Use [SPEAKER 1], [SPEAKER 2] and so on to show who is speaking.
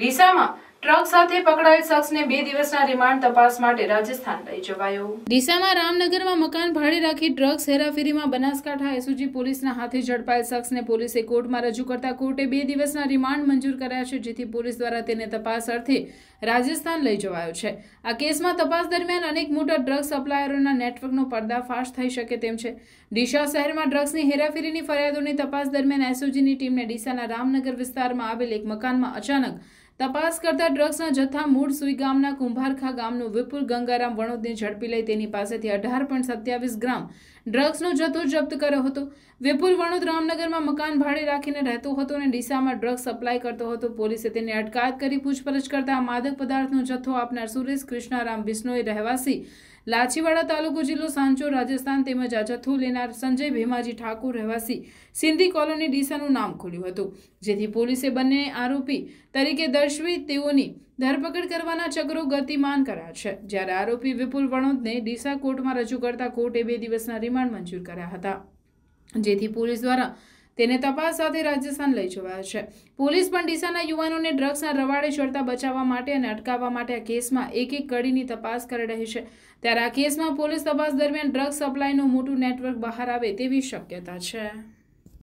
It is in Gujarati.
[SPEAKER 1] ડીસામાં ટ્રક સાથે પકડાયેલ શખ્સને બે દિવસના રિમાન્ડ તપાસ માટે રાજસ્થાન લઈ જવાયો ડીસામાં રામનગરમાં મકાન ભાડે રાખી ડ્રગ્સ હેરાફેરીમાં બનાસકાંઠા એસઓજી પોલીસના હાથે ઝડપાયેલ શખ્સને પોલીસે કોર્ટમાં રજૂ કરતા કોર્ટે બે દિવસના રિમાન્ડ મંજૂર કર્યા છે જેથી પોલીસ દ્વારા તેને તપાસ અર્થે રાજસ્થાન લઈ જવાયો છે આ કેસમાં તપાસ દરમિયાન અનેક મોટા ડ્રગ્સ સપ્લાયરોના નેટવર્કનો પર્દાફાશ થઈ શકે તેમ છે ડીસા શહેરમાં ડ્રગ્સની હેરાફેરીની ફરિયાદોની તપાસ દરમિયાન એસઓજીની ટીમને ડીસાના રામનગર વિસ્તારમાં આવેલ એક મકાનમાં અચાનક તપાસ કરતા ડ્રગ્સના જથ્થા મૂળ સુઈ ગામના કુંભારખા ગામનો વિપુલ ગંગારામ વણોદને ઝડપી લઈ તેની પાસેથી અઢાર સત્યાવીસ ગ્રામ ડ્રગ્સનો જથ્થો જપ્ત કર્યો હતો વિપુલ વણોદ રામનગરમાં મકાન ભાડે રાખીને રહેતો હતો અને ડીસામાં ડ્રગ્સ સપ્લાય કરતો હતો પોલીસે તેની અટકાયત કરી પૂછપરછ કરતા માદક પદાર્થનો જથ્થો આપનાર સુરેશ કૃષ્ણારામ બિશ્નોઈ રહેવાસી લાછીવાડા તાલુકો જિલ્લો સાંચો રાજસ્થાન તેમજ આ જથ્થો લેનાર સંજય ભીમાજી ઠાકોર રહેવાસી સિંધી કોલોની ડીસાનું નામ ખોલ્યું હતું જેથી પોલીસે બંને આરોપી તરીકે દર્શ વૈશ્વી તેઓની ધરપકડ કરવાના ચક્રો ગતિમાન કર્યા છે જ્યારે આરોપી વિપુલ વણોદને ડીસા કોર્ટમાં રજૂ કરતા કોર્ટે બે દિવસના રિમાન્ડ મંજૂર કર્યા હતા જેથી પોલીસ દ્વારા તેને તપાસ સાથે રાજસ્થાન લઈ જવાયા છે પોલીસ પણ ડીસાના યુવાનોને ડ્રગ્સના રવાડે ચડતા બચાવવા માટે અને અટકાવવા માટે આ કેસમાં એક એક કડીની તપાસ કરી રહી છે ત્યારે આ કેસમાં પોલીસ તપાસ દરમિયાન ડ્રગ્સ સપ્લાયનું મોટું નેટવર્ક બહાર આવે તેવી શક્યતા છે